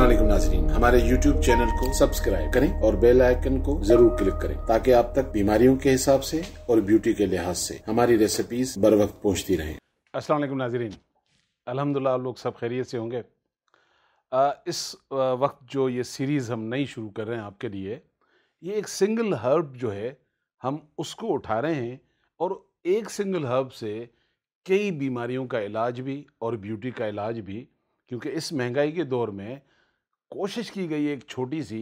असलम नाजरीन हमारे YouTube channel को सब्सक्राइब करें और बेल आइकन को जरूर क्लिक करें ताकि आप तक बीमारियों के हिसाब से और ब्यूटी के लिहाज से हमारी रेसिपीज बर वक्त पहुँचती रहें असलम नाजरीन अलहमदिल्ला आप लोग सब खैरियत से होंगे इस वक्त जो ये सीरीज़ हम नई शुरू कर रहे हैं आपके लिए ये एक सिंगल हर्ब जो है हम उसको उठा रहे हैं और एक सिंगल हर्ब से कई बीमारियों का इलाज भी और ब्यूटी का इलाज भी क्योंकि इस महंगाई के दौर में कोशिश की गई एक छोटी सी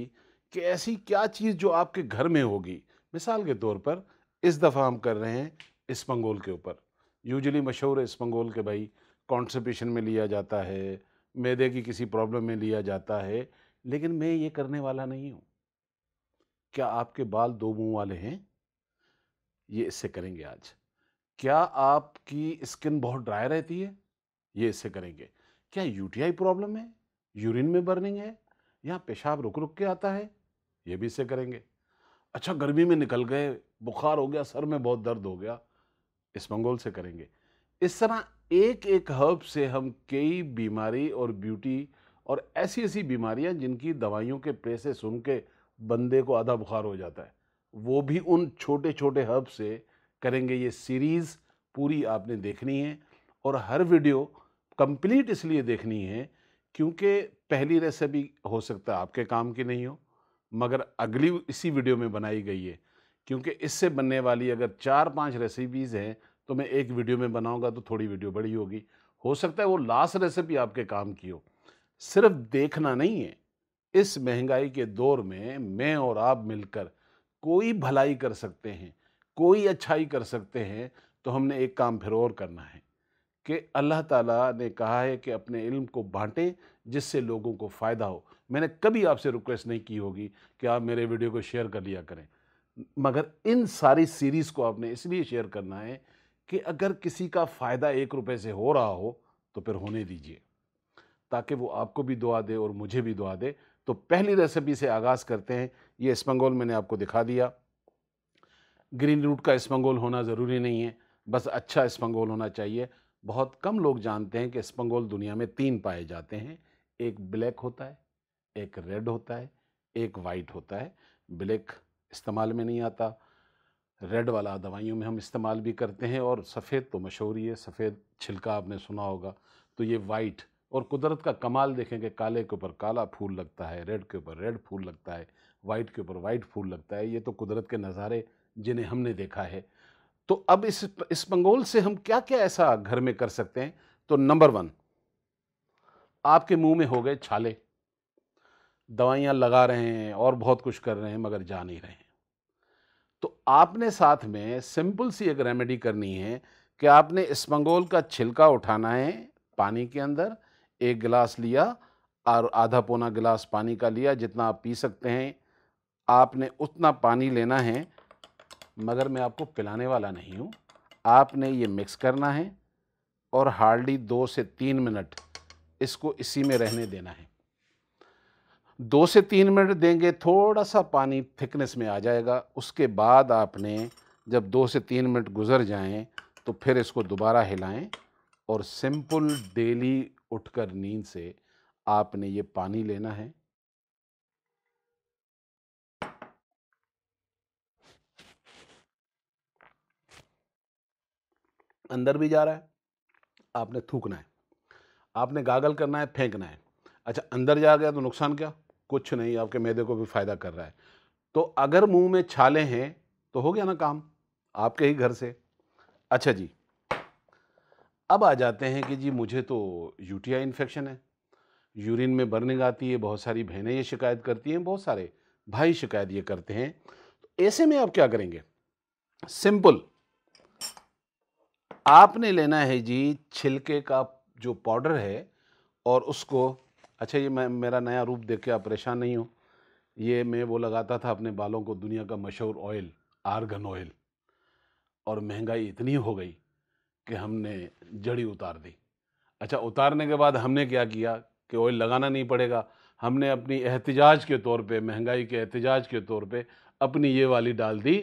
कि ऐसी क्या चीज़ जो आपके घर में होगी मिसाल के तौर पर इस दफ़ा हम कर रहे हैं इस्पंगोल के ऊपर यूजली मशहूर है इसपंगोल के भाई कॉन्सपेशन में लिया जाता है मैदे की किसी प्रॉब्लम में लिया जाता है लेकिन मैं ये करने वाला नहीं हूँ क्या आपके बाल दो मुँह वाले हैं ये इससे करेंगे आज क्या आपकी स्किन बहुत ड्राई रहती है ये इससे करेंगे क्या यूटीआई प्रॉब्लम है यूरिन में बर्निंग है या पेशाब रुक रुक के आता है ये भी इसे करेंगे अच्छा गर्मी में निकल गए बुखार हो गया सर में बहुत दर्द हो गया इस मंगोल से करेंगे इस तरह एक एक हर्ब से हम कई बीमारी और ब्यूटी और ऐसी ऐसी बीमारियां जिनकी दवाइयों के पैसे सुन के बंदे को आधा बुखार हो जाता है वो भी उन छोटे छोटे हर्ब से करेंगे ये सीरीज़ पूरी आपने देखनी है और हर वीडियो कंप्लीट इसलिए देखनी है क्योंकि पहली रेसिपी हो सकता है आपके काम की नहीं हो मगर अगली इसी वीडियो में बनाई गई है क्योंकि इससे बनने वाली अगर चार पांच रेसिपीज़ हैं तो मैं एक वीडियो में बनाऊंगा तो थोड़ी वीडियो बड़ी होगी हो सकता है वो लास्ट रेसिपी आपके काम की हो सिर्फ देखना नहीं है इस महंगाई के दौर में मैं और आप मिलकर कोई भलाई कर सकते हैं कोई अच्छाई कर सकते हैं तो हमने एक काम फिर और करना है कि अल्लाह ताला ने कहा है कि अपने इल्म को बांटें जिससे लोगों को फ़ायदा हो मैंने कभी आपसे रिक्वेस्ट नहीं की होगी कि आप मेरे वीडियो को शेयर कर लिया करें मगर इन सारी सीरीज़ को आपने इसलिए शेयर करना है कि अगर किसी का फ़ायदा एक रुपये से हो रहा हो तो फिर होने दीजिए ताकि वो आपको भी दुआ दे और मुझे भी दुआ दे तो पहली रेसिपी से आगाज़ करते हैं ये इसमंगोल मैंने आपको दिखा दिया ग्रीन रूट का इसमंगोल होना ज़रूरी नहीं है बस अच्छा इसमंगोल होना चाहिए बहुत कम लोग जानते हैं कि स्पंगोल दुनिया में तीन पाए जाते हैं एक ब्लैक होता है एक रेड होता है एक वाइट होता है ब्लैक इस्तेमाल में नहीं आता रेड वाला दवाइयों में हम इस्तेमाल भी करते हैं और सफ़ेद तो मशहूर ही है सफ़ेद छिलका आपने सुना होगा तो ये वाइट और कुदरत का कमाल देखें कि काले के ऊपर काला फूल लगता है रेड के ऊपर रेड फूल लगता है वाइट के ऊपर वाइट फूल लगता है ये तो कुदरत के नज़ारे जिन्हें हमने देखा है तो अब इस इस पंगोल से हम क्या क्या ऐसा घर में कर सकते हैं तो नंबर वन आपके मुंह में हो गए छाले दवाइयाँ लगा रहे हैं और बहुत कुछ कर रहे हैं मगर जा नहीं रहे हैं तो आपने साथ में सिंपल सी एक रेमेडी करनी है कि आपने पंगोल का छिलका उठाना है पानी के अंदर एक गिलास लिया और आधा पौना गिलास पानी का लिया जितना आप पी सकते हैं आपने उतना पानी लेना है मगर मैं आपको पिलाने वाला नहीं हूँ आपने ये मिक्स करना है और हार्डली दो से तीन मिनट इसको इसी में रहने देना है दो से तीन मिनट देंगे थोड़ा सा पानी थिकनेस में आ जाएगा उसके बाद आपने जब दो से तीन मिनट गुजर जाएं तो फिर इसको दोबारा हिलाएं और सिंपल डेली उठकर नींद से आपने ये पानी लेना है अंदर भी जा रहा है आपने थूकना है आपने गागल करना है फेंकना है अच्छा अंदर जा गया तो नुकसान क्या कुछ नहीं आपके मैदे को भी फ़ायदा कर रहा है तो अगर मुंह में छाले हैं तो हो गया ना काम आपके ही घर से अच्छा जी अब आ जाते हैं कि जी मुझे तो यूटीआई इन्फेक्शन है यूरिन में बर्निंग आती है बहुत सारी बहनें ये शिकायत करती हैं बहुत सारे भाई शिकायत ये करते हैं तो ऐसे में आप क्या करेंगे सिंपल आपने लेना है जी छिलके का जो पाउडर है और उसको अच्छा ये मैं मेरा नया रूप देख के आप परेशान नहीं हो ये मैं वो लगाता था अपने बालों को दुनिया का मशहूर ऑयल आर्गन ऑयल और महंगाई इतनी हो गई कि हमने जड़ी उतार दी अच्छा उतारने के बाद हमने क्या किया कि ऑयल लगाना नहीं पड़ेगा हमने अपनी एहतजाज के तौर पे महंगाई के एहतजाज के तौर पे अपनी ये वाली डाल दी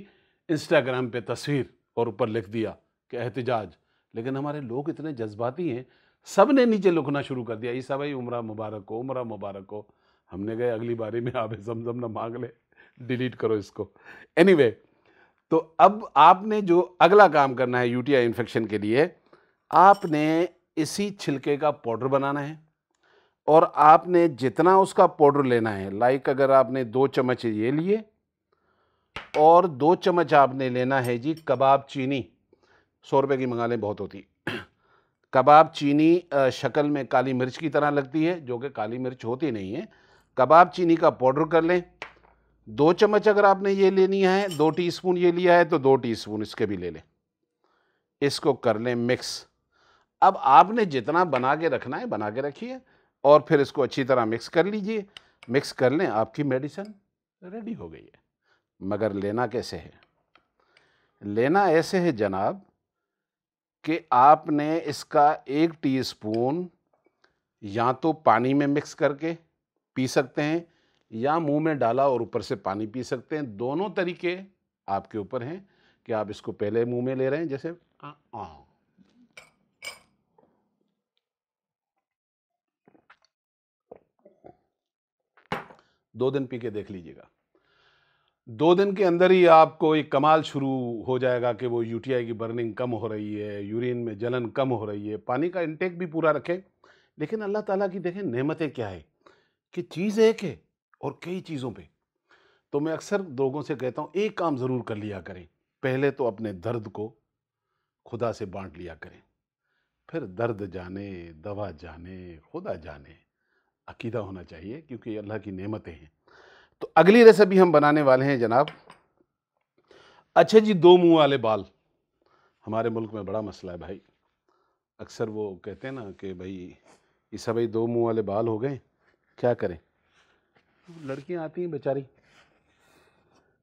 इंस्टाग्राम पे तस्वीर और ऊपर लिख दिया कि एहतजाज लेकिन हमारे लोग इतने जज्बाती हैं सब ने नीचे लुकना शुरू कर दिया ईसा भाई उम्र मुबारक हो उम्र मुबारक हो हमने गए अगली बारी में आप जमजम ना मांग ले डिलीट करो इसको एनी anyway, तो अब आपने जो अगला काम करना है यूटीआई इन्फेक्शन के लिए आपने इसी छिलके का पाउडर बनाना है और आपने जितना उसका पाउडर लेना है लाइक अगर आपने दो चम्मच ये लिए और दो चम्मच आपने लेना है जी कबाब चीनी सौ रुपये की मंगा लें बहुत होती कबाब चीनी शक्ल में काली मिर्च की तरह लगती है जो कि काली मिर्च होती नहीं है कबाब चीनी का पाउडर कर लें दो चम्मच अगर आपने ये लेनी है दो टीस्पून ये लिया है तो दो टीस्पून इसके भी ले लें इसको कर लें मिक्स अब आपने जितना बना के रखना है बना के रखिए और फिर इसको अच्छी तरह मिक्स कर लीजिए मिक्स कर लें आपकी मेडिसन रेडी हो गई है मगर लेना कैसे है लेना ऐसे है जनाब कि आपने इसका एक टीस्पून या तो पानी में मिक्स करके पी सकते हैं या मुंह में डाला और ऊपर से पानी पी सकते हैं दोनों तरीके आपके ऊपर हैं कि आप इसको पहले मुंह में ले रहे हैं जैसे आ, आ। दो दिन पी के देख लीजिएगा दो दिन के अंदर ही आपको एक कमाल शुरू हो जाएगा कि वो यूटीआई की बर्निंग कम हो रही है यूरिन में जलन कम हो रही है पानी का इंटेक भी पूरा रखें लेकिन अल्लाह ताला की देखें नेमतें क्या है कि चीज़ एक है और कई चीज़ों पे तो मैं अक्सर लोगों से कहता हूँ एक काम ज़रूर कर लिया करें पहले तो अपने दर्द को खुदा से बांट लिया करें फिर दर्द जाने दवा जाने खुदा जाने अकीदा होना चाहिए क्योंकि अल्लाह की नेमतें हैं तो अगली रेसिपी हम बनाने वाले हैं जनाब अच्छा जी दो मुंह वाले बाल हमारे मुल्क में बड़ा मसला है भाई अक्सर वो कहते हैं ना कि भाई ये सब दो मुंह वाले बाल हो गए क्या करें लड़कियां आती हैं बेचारी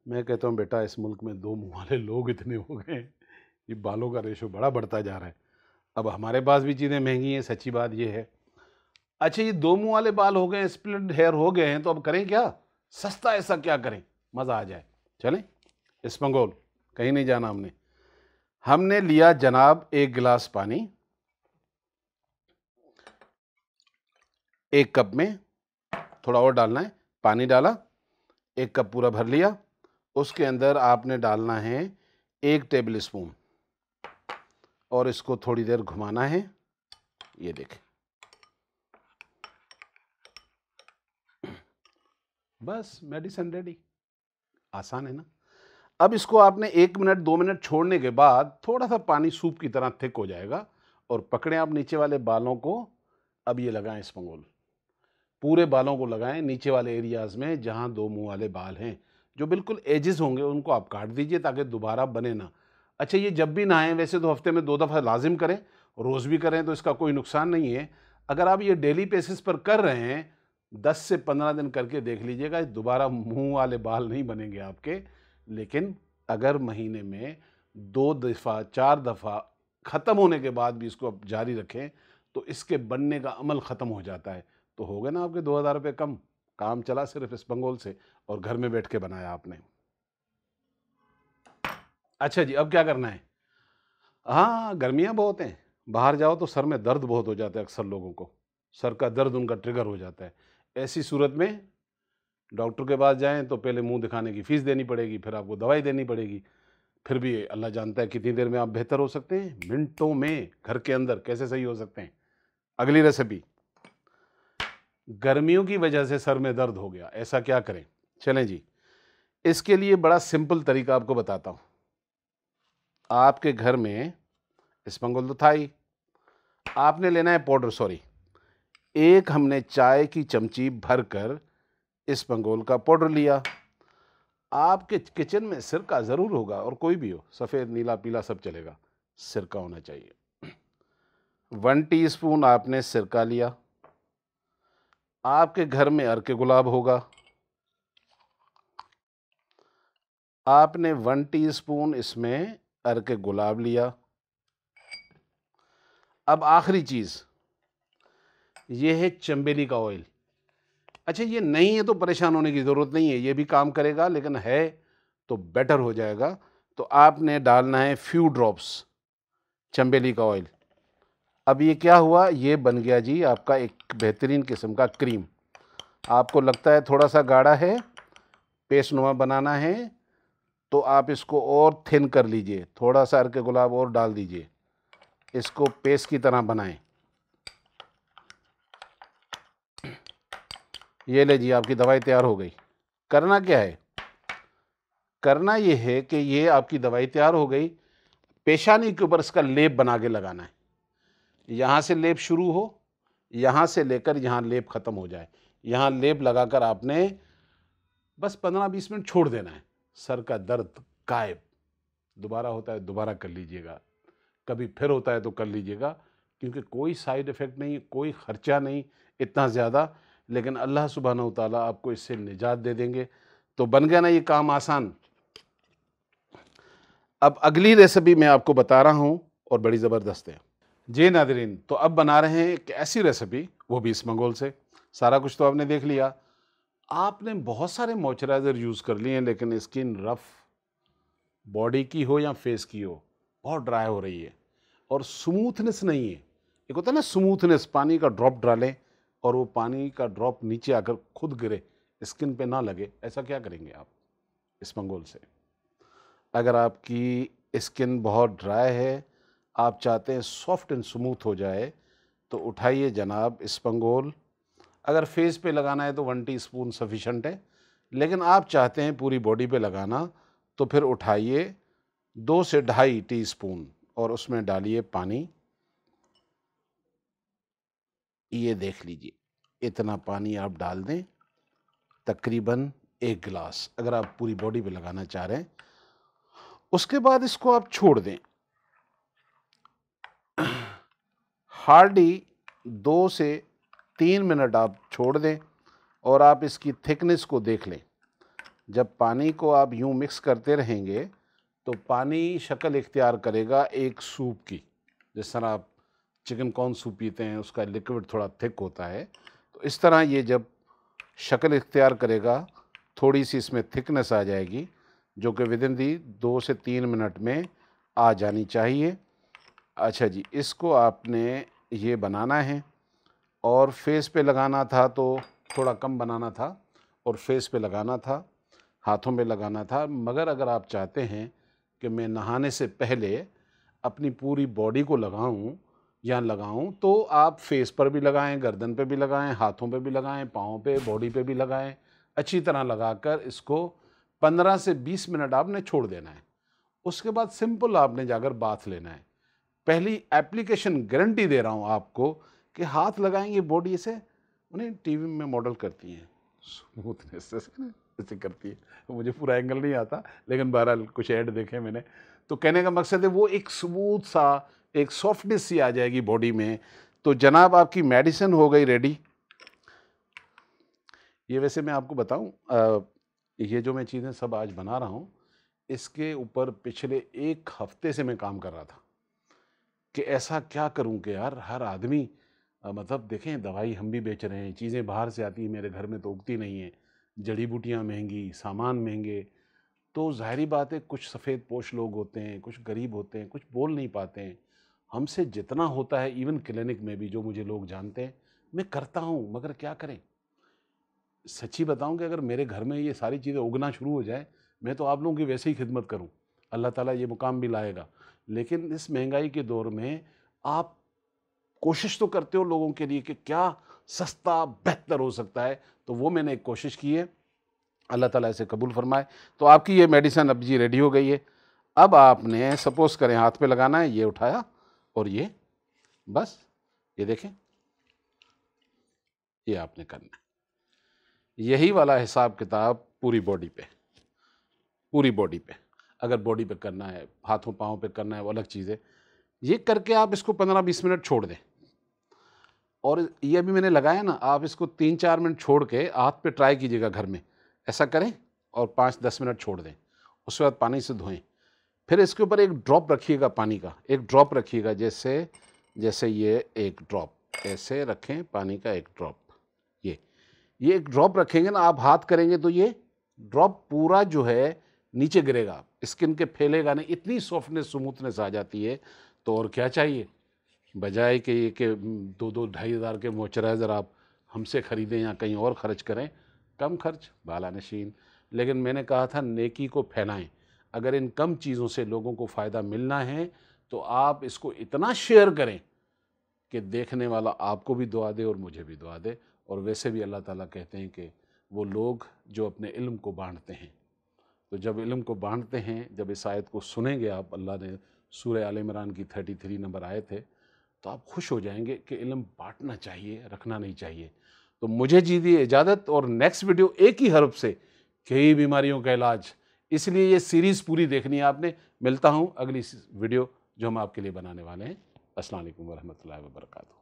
मैं कहता हूँ बेटा इस मुल्क में दो मुँह वाले लोग इतने हो गए ये बालों का रेशो बड़ा बढ़ता जा रहा है अब हमारे पास भी चीज़ें महंगी हैं सच्ची बात ये है अच्छा ये दो मुँह वाले बाल हो गए स्प्लिट हेयर हो गए हैं तो अब करें क्या सस्ता ऐसा क्या करें मज़ा आ जाए चलें इस मंगोल कहीं नहीं जाना हमने हमने लिया जनाब एक गिलास पानी एक कप में थोड़ा और डालना है पानी डाला एक कप पूरा भर लिया उसके अंदर आपने डालना है एक टेबल स्पून और इसको थोड़ी देर घुमाना है ये देखें बस मेडिसिन रेडी आसान है ना अब इसको आपने एक मिनट दो मिनट छोड़ने के बाद थोड़ा सा पानी सूप की तरह थिक हो जाएगा और पकड़ें आप नीचे वाले बालों को अब ये लगाएं स्पंगोल पूरे बालों को लगाएं नीचे वाले एरियाज़ में जहाँ दो मुंह वाले बाल हैं जो बिल्कुल एजेस होंगे उनको आप काट दीजिए ताकि दोबारा बने ना अच्छा ये जब भी नहाएं वैसे तो हफ्ते में दो दफ़ा लाजिम करें रोज़ भी करें तो इसका कोई नुकसान नहीं है अगर आप ये डेली बेसिस पर कर रहे हैं दस से पंद्रह दिन करके देख लीजिएगा दोबारा मुंह वाले बाल नहीं बनेंगे आपके लेकिन अगर महीने में दो दफ़ा चार दफ़ा ख़त्म होने के बाद भी इसको आप जारी रखें तो इसके बनने का अमल ख़त्म हो जाता है तो हो गए ना आपके दो हज़ार रुपये कम काम चला सिर्फ इस बंगोल से और घर में बैठ के बनाया आपने अच्छा जी अब क्या करना है हाँ गर्मियाँ बहुत हैं बाहर जाओ तो सर में दर्द बहुत हो जाता है अक्सर लोगों को सर का दर्द उनका ट्रिगर हो जाता है ऐसी सूरत में डॉक्टर के पास जाएं तो पहले मुंह दिखाने की फ़ीस देनी पड़ेगी फिर आपको दवाई देनी पड़ेगी फिर भी अल्लाह जानता है कितनी देर में आप बेहतर हो सकते हैं मिनटों में घर के अंदर कैसे सही हो सकते हैं अगली रेसिपी गर्मियों की वजह से सर में दर्द हो गया ऐसा क्या करें चलें जी इसके लिए बड़ा सिंपल तरीका आपको बताता हूँ आपके घर में स्पंगल तो था ही आपने लेना है पाउडर सॉरी एक हमने चाय की चमची भर कर इस पंगोल का पाउडर लिया आपके किचन में सिरका ज़रूर होगा और कोई भी हो सफ़ेद नीला पीला सब चलेगा सिरका होना चाहिए वन टीस्पून आपने सिरका लिया आपके घर में अर्क गुलाब होगा आपने वन टीस्पून इसमें अर्क गुलाब लिया अब आखिरी चीज़ ये है चंबेली का ऑयल अच्छा ये नहीं है तो परेशान होने की ज़रूरत नहीं है ये भी काम करेगा लेकिन है तो बेटर हो जाएगा तो आपने डालना है फ्यू ड्रॉप्स चंबेली का ऑयल अब ये क्या हुआ ये बन गया जी आपका एक बेहतरीन किस्म का क्रीम आपको लगता है थोड़ा सा गाढ़ा है पेस्ट नुमा बनाना है तो आप इसको और थिन कर लीजिए थोड़ा सा के गुलाब और डाल दीजिए इसको पेस्ट की तरह बनाएं ये ले जी आपकी दवाई तैयार हो गई करना क्या है करना ये है कि ये आपकी दवाई तैयार हो गई पेशानी के ऊपर इसका लेप बना के लगाना है यहाँ से लेप शुरू हो यहाँ से लेकर यहाँ लेप ख़त्म हो जाए यहाँ लेप लगाकर आपने बस पंद्रह बीस मिनट छोड़ देना है सर का दर्द गायब दोबारा होता है दोबारा कर लीजिएगा कभी फिर होता है तो कर लीजिएगा क्योंकि कोई साइड इफ़ेक्ट नहीं कोई ख़र्चा नहीं इतना ज़्यादा लेकिन अल्लाह सुबहाना ताली आपको इससे निजात दे देंगे तो बन गया ना ये काम आसान अब अगली रेसिपी मैं आपको बता रहा हूँ और बड़ी ज़बरदस्त है जी नादरीन तो अब बना रहे हैं एक ऐसी रेसिपी वो भी इस मंगोल से सारा कुछ तो आपने देख लिया आपने बहुत सारे मॉइस्चराइज़र यूज़ कर लिए हैं लेकिन स्किन रफ़ बॉडी की हो या फेस की हो बहुत ड्राई हो रही है और स्मूथनेस नहीं है एक होता है ना स्मूथनेस पानी का ड्रॉप डालें और वो पानी का ड्रॉप नीचे आकर खुद गिरे स्किन पे ना लगे ऐसा क्या करेंगे आप इस मंगोल से अगर आपकी स्किन बहुत ड्राई है आप चाहते हैं सॉफ्ट एंड स्मूथ हो जाए तो उठाइए जनाब मंगोल अगर फेस पे लगाना है तो वन टी स्पून सफिशेंट है लेकिन आप चाहते हैं पूरी बॉडी पे लगाना तो फिर उठाइए दो से ढाई टी स्पून और उसमें डालिए पानी ये देख लीजिए इतना पानी आप डाल दें तकरीबन एक गिलास अगर आप पूरी बॉडी पे लगाना चाह रहे हैं उसके बाद इसको आप छोड़ दें हार्डी दो से तीन मिनट आप छोड़ दें और आप इसकी थिकनेस को देख लें जब पानी को आप यूँ मिक्स करते रहेंगे तो पानी शक्ल इख्तियार करेगा एक सूप की जिस तरह आप चिकन कॉर्न सूप पीते हैं उसका लिक्विड थोड़ा थिक होता है तो इस तरह ये जब शक्ल इख्तियार करेगा थोड़ी सी इसमें थिकनेस आ जाएगी जो कि विद इन दी दो से तीन मिनट में आ जानी चाहिए अच्छा जी इसको आपने ये बनाना है और फेस पे लगाना था तो थोड़ा कम बनाना था और फेस पे लगाना था हाथों में लगाना था मगर अगर आप चाहते हैं कि मैं नहाने से पहले अपनी पूरी बॉडी को लगाऊं या लगाऊं तो आप फेस पर भी लगाएं गर्दन पे भी लगाएं हाथों पे भी लगाएं पाँव पे बॉडी पे भी लगाएं अच्छी तरह लगाकर इसको 15 से 20 मिनट आपने छोड़ देना है उसके बाद सिंपल आपने जाकर बाथ लेना है पहली एप्लीकेशन गारंटी दे रहा हूँ आपको कि हाथ लगाएंगे बॉडी से उन्हें टीवी में मॉडल करती हैं स्मूथनेस से करती है तो मुझे पूरा एंगल नहीं आता लेकिन बहरहाल कुछ ऐड देखे मैंने तो कहने का मकसद है वो एक स्मूथ सा एक सॉफ्टनेस सी आ जाएगी बॉडी में तो जनाब आपकी मेडिसिन हो गई रेडी ये वैसे मैं आपको बताऊं ये जो मैं चीज़ें सब आज बना रहा हूं इसके ऊपर पिछले एक हफ्ते से मैं काम कर रहा था कि ऐसा क्या करूं कि यार हर आदमी मतलब देखें दवाई हम भी बेच रहे हैं चीज़ें बाहर से आती हैं मेरे घर में तो उगती नहीं है जड़ी बूटियाँ महंगी सामान महंगे तो ज़ाहरी बात है कुछ सफ़ेद पोश लोग होते हैं कुछ गरीब होते हैं कुछ बोल नहीं पाते हैं हमसे जितना होता है इवन क्लिनिक में भी जो मुझे लोग जानते हैं मैं करता हूँ मगर क्या करें सच्ची बताऊँ कि अगर मेरे घर में ये सारी चीज़ें उगना शुरू हो जाए मैं तो आप लोगों की वैसे ही खिदमत करूँ अल्लाह ताला ये मुकाम भी लाएगा लेकिन इस महंगाई के दौर में आप कोशिश तो करते हो लोगों के लिए कि क्या सस्ता बेहतर हो सकता है तो वो मैंने एक कोशिश की है अल्लाह ताला इसे कबूल फरमाए तो आपकी ये मेडिसन अब जी रेडी हो गई है अब आपने सपोज़ करें हाथ पे लगाना है ये उठाया और ये बस ये देखें ये आपने करना यही वाला हिसाब किताब पूरी बॉडी पे पूरी बॉडी पे अगर बॉडी पे करना है हाथों पाँव पे करना है वो अलग चीज़ है ये करके आप इसको पंद्रह बीस मिनट छोड़ दें और ये अभी मैंने लगाया ना आप इसको तीन चार मिनट छोड़ के हाथ पे ट्राई कीजिएगा घर में ऐसा करें और पाँच दस मिनट छोड़ दें उसके बाद पानी से धोएं फिर इसके ऊपर एक ड्रॉप रखिएगा पानी का एक ड्रॉप रखिएगा जैसे जैसे ये एक ड्रॉप ऐसे रखें पानी का एक ड्रॉप ये ये एक ड्रॉप रखेंगे ना आप हाथ करेंगे तो ये ड्रॉप पूरा जो है नीचे गिरेगा स्किन के फैलेगा नहीं इतनी सॉफ्टनेस स्मूथनेस आ जाती है तो और क्या चाहिए बजाय कि ये कि हम्म, दो दो ढाई हज़ार के मॉइस्चराइज़र आप हमसे ख़रीदें या कहीं और ख़र्च करें कम खर्च बाला नशीन लेकिन मैंने कहा था नेकी को फैलाएं अगर इन कम चीज़ों से लोगों को फ़ायदा मिलना है तो आप इसको इतना शेयर करें कि देखने वाला आपको भी दुआ दे और मुझे भी दुआ दे और वैसे भी अल्लाह ताला कहते हैं कि वो लोग जो अपने इल्म को बांटते हैं तो जब इल्म को बांटते हैं जब इस आयत को सुनेंगे आप अल्लाह ने सूर आल इमरान की थर्टी थ्री नंबर आए थे तो आप खुश हो जाएंगे कि इल्म बांटना चाहिए रखना नहीं चाहिए तो मुझे जी दी इजाज़त और नेक्स्ट वीडियो एक ही हरफ से कई बीमारियों का इलाज इसलिए ये सीरीज़ पूरी देखनी है आपने मिलता हूँ अगली वीडियो जो हम आपके लिए बनाने वाले हैं असलम वरहमल वर्का